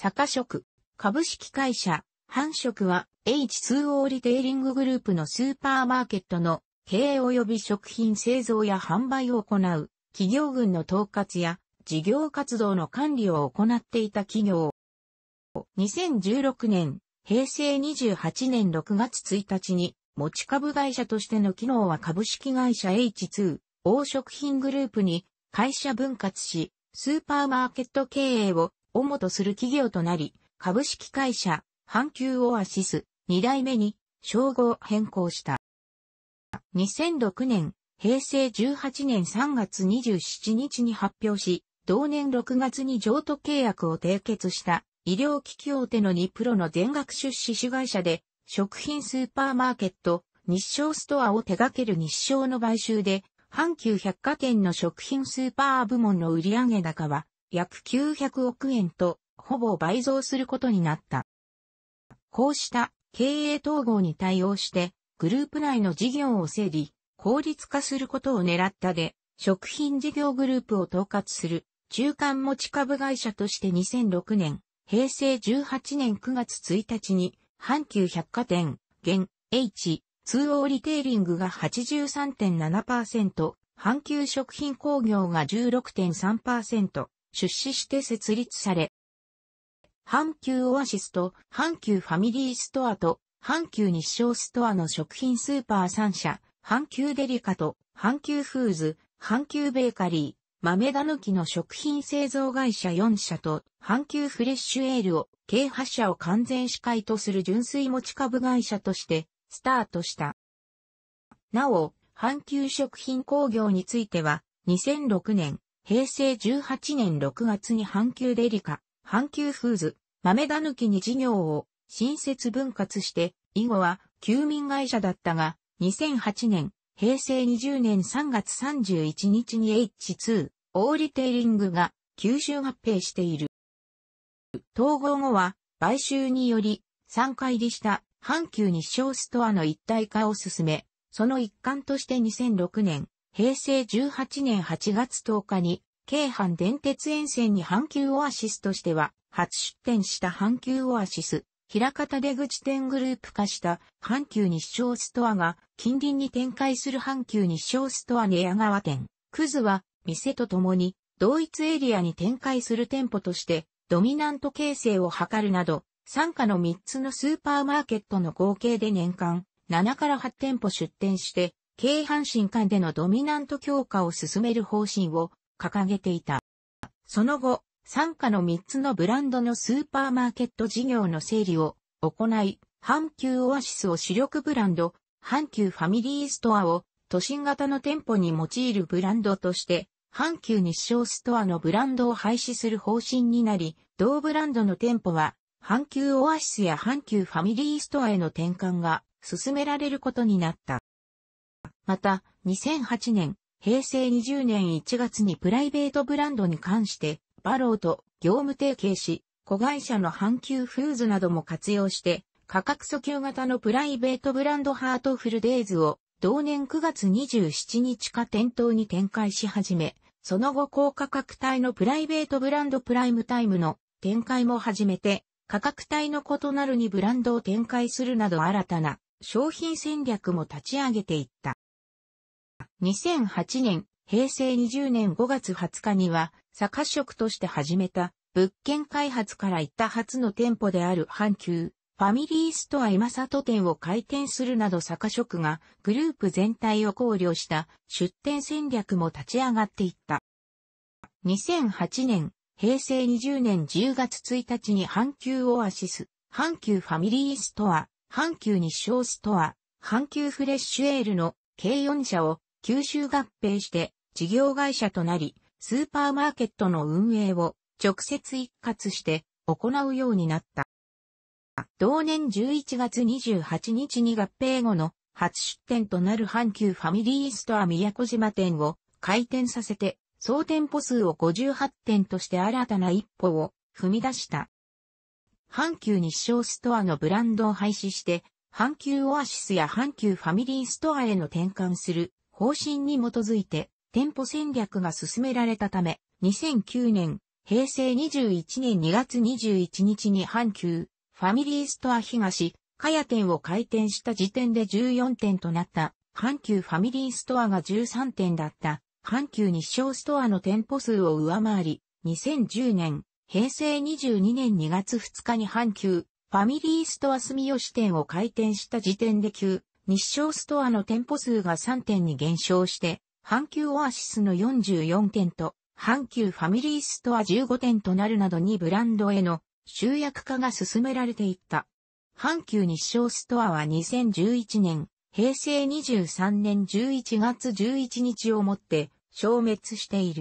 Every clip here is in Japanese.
坂食、株式会社、繁殖は H2O リテイリンググループのスーパーマーケットの経営及び食品製造や販売を行う企業群の統括や事業活動の管理を行っていた企業。2016年、平成28年6月1日に持ち株会社としての機能は株式会社 H2、O 食品グループに会社分割し、スーパーマーケット経営を主とする企業となり、株式会社、阪急オアシス、2代目に、称号変更した。2006年、平成18年3月27日に発表し、同年6月に譲渡契約を締結した医療機器大手の2プロの全額出資主会社で、食品スーパーマーケット、日照ストアを手掛ける日照の買収で、阪急百貨店の食品スーパー部門の売上高は約900億円と、ほぼ倍増することになった。こうした経営統合に対応して、グループ内の事業を整理、効率化することを狙ったで、食品事業グループを統括する中間持ち株会社として2006年、平成18年9月1日に、阪急百貨店、現、H、通応リテイリングが83.7%、阪急食品工業が16.3%、出資して設立され、阪急オアシスと阪急ファミリーストアと阪急日照ストアの食品スーパー3社、阪急デリカと阪急フーズ、阪急ベーカリー、豆だぬきの食品製造会社4社と阪急フレッシュエールを計8社を完全司会とする純粋持ち株会社としてスタートした。なお、阪急食品工業については2006年平成18年6月に阪急デリカ、阪急フーズ、豆だぬきに事業を新設分割して、以後は休眠会社だったが、2008年、平成20年3月31日に H2、オーリテイリングが吸収合併している。統合後は、買収により、3回入りした阪急日照ストアの一体化を進め、その一環として2006年、平成18年8月10日に、京阪電鉄沿線に阪急オアシスとしては、初出店した阪急オアシス、平方出口店グループ化した阪急日照ストアが近隣に展開する阪急日照ストア寝屋川店。クズは店とともに同一エリアに展開する店舗としてドミナント形成を図るなど、傘下の3つのスーパーマーケットの合計で年間7から8店舗出店して京阪神間でのドミナント強化を進める方針を掲げていた。その後、傘下の3つのブランドのスーパーマーケット事業の整理を行い、阪急オアシスを主力ブランド、阪急ファミリーストアを都心型の店舗に用いるブランドとして、阪急日照ストアのブランドを廃止する方針になり、同ブランドの店舗は、阪急オアシスや阪急ファミリーストアへの転換が進められることになった。また、2008年、平成20年1月にプライベートブランドに関して、バローと業務提携し、子会社の阪急フーズなども活用して、価格訴求型のプライベートブランドハートフルデイズを同年9月27日か店頭に展開し始め、その後高価格帯のプライベートブランドプライムタイムの展開も始めて、価格帯の異なるにブランドを展開するなど新たな商品戦略も立ち上げていった。2008年、平成20年5月20日には、坂職として始めた、物件開発から行った初の店舗である阪急、ファミリーストア今里店を開店するなど坂職がグループ全体を考慮した出店戦略も立ち上がっていった。2008年、平成20年10月1日に阪急オアシス、阪急ファミリーストア、阪急日照ストア、阪急フレッシュエールの計4社を吸収合併して事業会社となり、スーパーマーケットの運営を直接一括して行うようになった。同年11月28日に合併後の初出店となる阪急ファミリーストア宮古島店を開店させて、総店舗数を58店として新たな一歩を踏み出した。阪急日照ストアのブランドを廃止して、阪急オアシスや阪急ファミリーストアへの転換する方針に基づいて店舗戦略が進められたため、2009年、平成21年2月21日に阪急、ファミリーストア東、かや店を開店した時点で14店となった、阪急ファミリーストアが13店だった、阪急日照ストアの店舗数を上回り、2010年、平成22年2月2日に阪急、ファミリーストア住吉店を開店した時点で9日照ストアの店舗数が3店に減少して、阪急オアシスの44店と、阪急ファミリーストア15店となるなどにブランドへの集約化が進められていった。阪急日照ストアは2011年、平成23年11月11日をもって消滅している。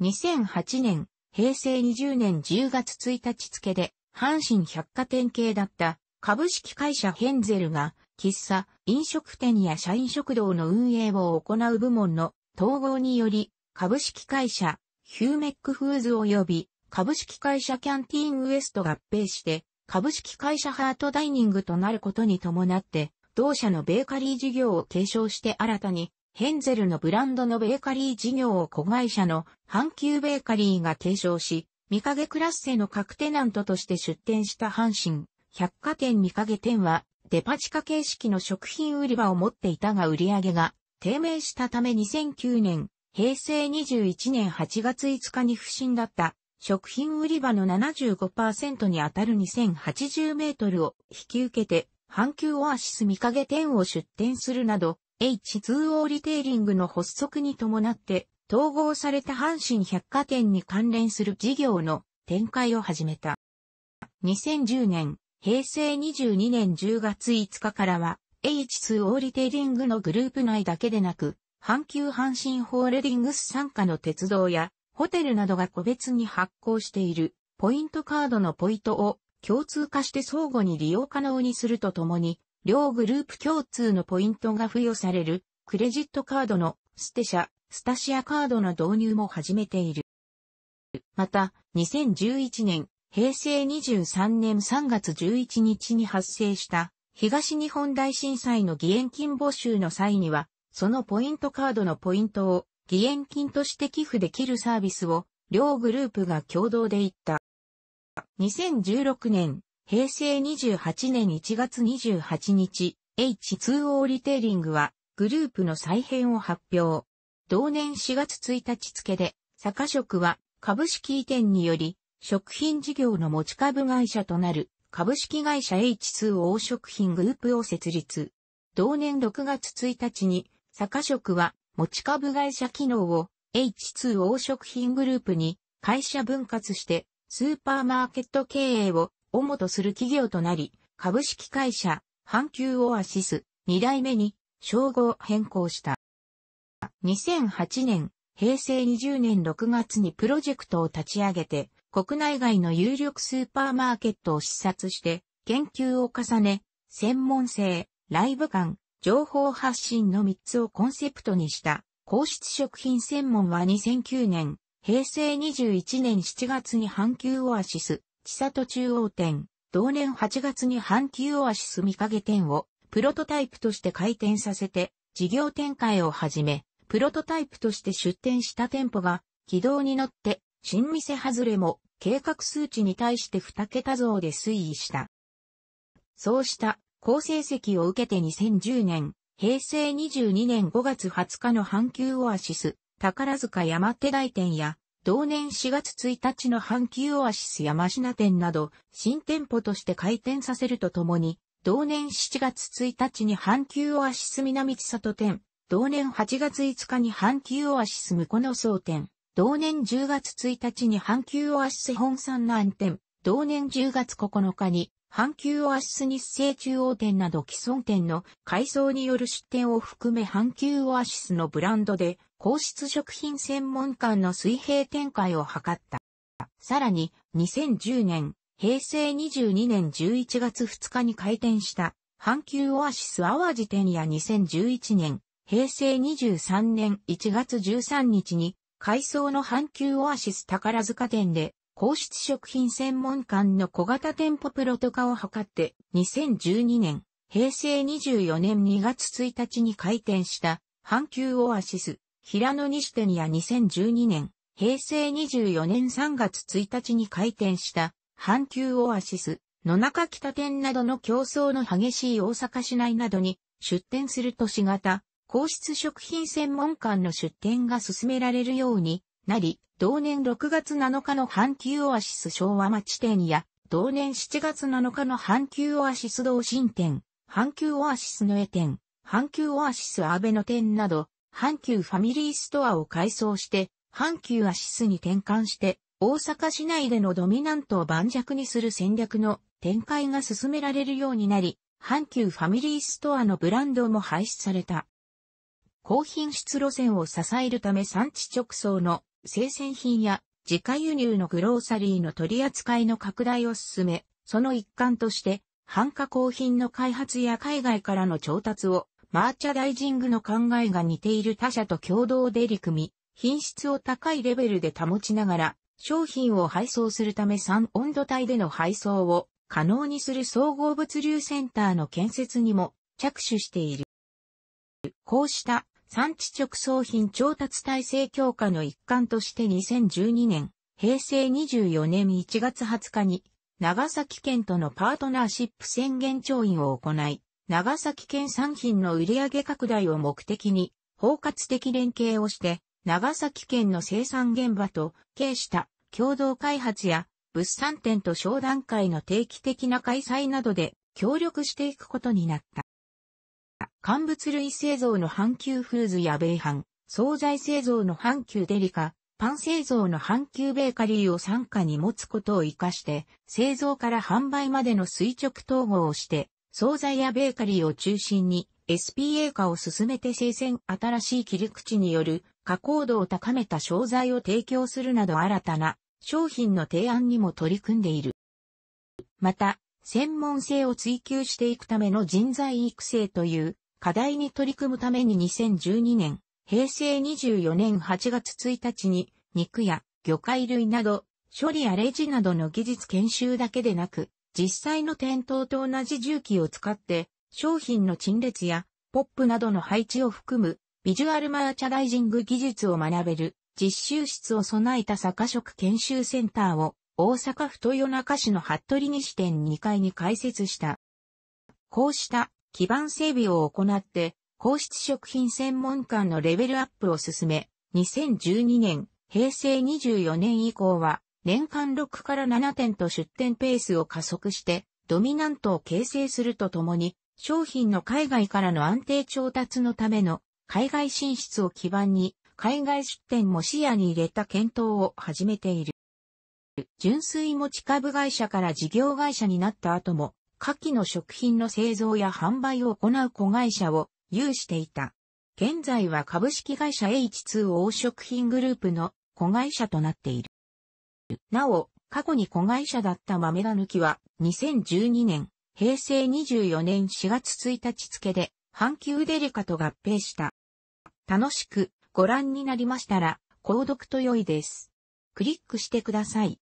2008年、平成20年10月1日付で、阪神百貨店系だった株式会社ヘンゼルが、喫茶、飲食店や社員食堂の運営を行う部門の統合により、株式会社、ヒューメックフーズ及び株式会社キャンティーンウエスト合併して、株式会社ハートダイニングとなることに伴って、同社のベーカリー事業を継承して新たに、ヘンゼルのブランドのベーカリー事業を子会社の阪急ベーカリーが継承し、三影クラッセの各テナントとして出店した阪神、百貨店三影店はデパ地下形式の食品売り場を持っていたが売り上げが低迷したため2009年、平成21年8月5日に不振だった食品売り場の75%にあたる2080メートルを引き受けて、阪急オアシス見影店を出店するなど、H2O リテイリングの発足に伴って、統合された阪神百貨店に関連する事業の展開を始めた。2010年、平成22年10月5日からは、H2 オーリテイリングのグループ内だけでなく、阪急阪神ホールディングス参加の鉄道やホテルなどが個別に発行しているポイントカードのポイントを共通化して相互に利用可能にするとともに、両グループ共通のポイントが付与されるクレジットカードのステシャ、スタシアカードの導入も始めている。また、2011年平成23年3月11日に発生した東日本大震災の義援金募集の際には、そのポイントカードのポイントを義援金として寄付できるサービスを両グループが共同で行った。2016年、平成28年1月28日、H2O リテイリングはグループの再編を発表。同年4月1日付で、坂職は株式移転により食品事業の持ち株会社となる株式会社 H2 王食品グループを設立。同年6月1日に、坂食は持ち株会社機能を H2 王食品グループに会社分割してスーパーマーケット経営を主とする企業となり、株式会社、阪急オアシス、2代目に、称号変更した。2008年、平成20年6月にプロジェクトを立ち上げて、国内外の有力スーパーマーケットを視察して研究を重ね、専門性、ライブ感、情報発信の3つをコンセプトにした、皇室食品専門は2009年、平成21年7月に阪急オアシス、千里中央店、同年8月に阪急オアシス見影店をプロトタイプとして開店させて、事業展開を始め、プロトタイプとして出店した店舗が軌道に乗って、新店外れも計画数値に対して2桁増で推移した。そうした好成績を受けて2010年、平成22年5月20日の阪急オアシス、宝塚山手大店や、同年4月1日の阪急オアシス山品店など、新店舗として開店させるとともに、同年7月1日に阪急オアシス南千里店、同年8月5日に阪急オアシス向この総店、同年10月1日に阪急オアシス本産の案店、同年10月9日に阪急オアシス日清中央店など既存店の改装による出店を含め阪急オアシスのブランドで皇室食品専門館の水平展開を図った。さらに2010年、平成22年11月2日に開店した阪急オアシス淡路店や2011年、平成23年1月13日に海藻の阪急オアシス宝塚店で、皇室食品専門館の小型店舗プロト化を図って、2012年、平成24年2月1日に開店した、阪急オアシス、平野西店や2012年、平成24年3月1日に開店した、阪急オアシス、野中北店などの競争の激しい大阪市内などに出店する都市型、皇室食品専門館の出展が進められるようになり、同年6月7日の阪急オアシス昭和町店や、同年7月7日の阪急オアシス同心店、阪急オアシスの絵店、阪急オアシス安倍の店など、阪急ファミリーストアを改装して、阪急アシスに転換して、大阪市内でのドミナントを盤石にする戦略の展開が進められるようになり、阪急ファミリーストアのブランドも廃止された。高品質路線を支えるため産地直送の生鮮品や自家輸入のグローサリーの取り扱いの拡大を進め、その一環として半加工品の開発や海外からの調達をマーチャダイジングの考えが似ている他社と共同でり組み、品質を高いレベルで保ちながら商品を配送するため3温度帯での配送を可能にする総合物流センターの建設にも着手している。こうした産地直送品調達体制強化の一環として2012年、平成24年1月20日に、長崎県とのパートナーシップ宣言調印を行い、長崎県産品の売上拡大を目的に、包括的連携をして、長崎県の生産現場と、経した共同開発や、物産展と商談会の定期的な開催などで協力していくことになった。乾物類製造の阪急フーズや米飯、惣菜製造の阪急デリカ、パン製造の阪急ベーカリーを参加に持つことを活かして、製造から販売までの垂直統合をして、惣菜やベーカリーを中心に SPA 化を進めて生鮮新しい切り口による加工度を高めた商材を提供するなど新たな商品の提案にも取り組んでいる。また、専門性を追求していくための人材育成という課題に取り組むために2012年、平成24年8月1日に、肉や魚介類など、処理やレジなどの技術研修だけでなく、実際の店頭と同じ重機を使って、商品の陳列やポップなどの配置を含むビジュアルマーチャライジング技術を学べる実習室を備えた坂食研修センターを大阪府豊中市の服部西店2階に開設した。こうした基盤整備を行って、皇室食品専門官のレベルアップを進め、2012年、平成24年以降は、年間6から7点と出店ペースを加速して、ドミナントを形成するとともに、商品の海外からの安定調達のための海外進出を基盤に、海外出店も視野に入れた検討を始めている。純粋持ち株会社から事業会社になった後も、下記の食品の製造や販売を行う子会社を有していた。現在は株式会社 H2O 食品グループの子会社となっている。なお、過去に子会社だった豆田抜きは2012年、平成24年4月1日付で阪急デリカと合併した。楽しくご覧になりましたら、購読と良いです。クリックしてください。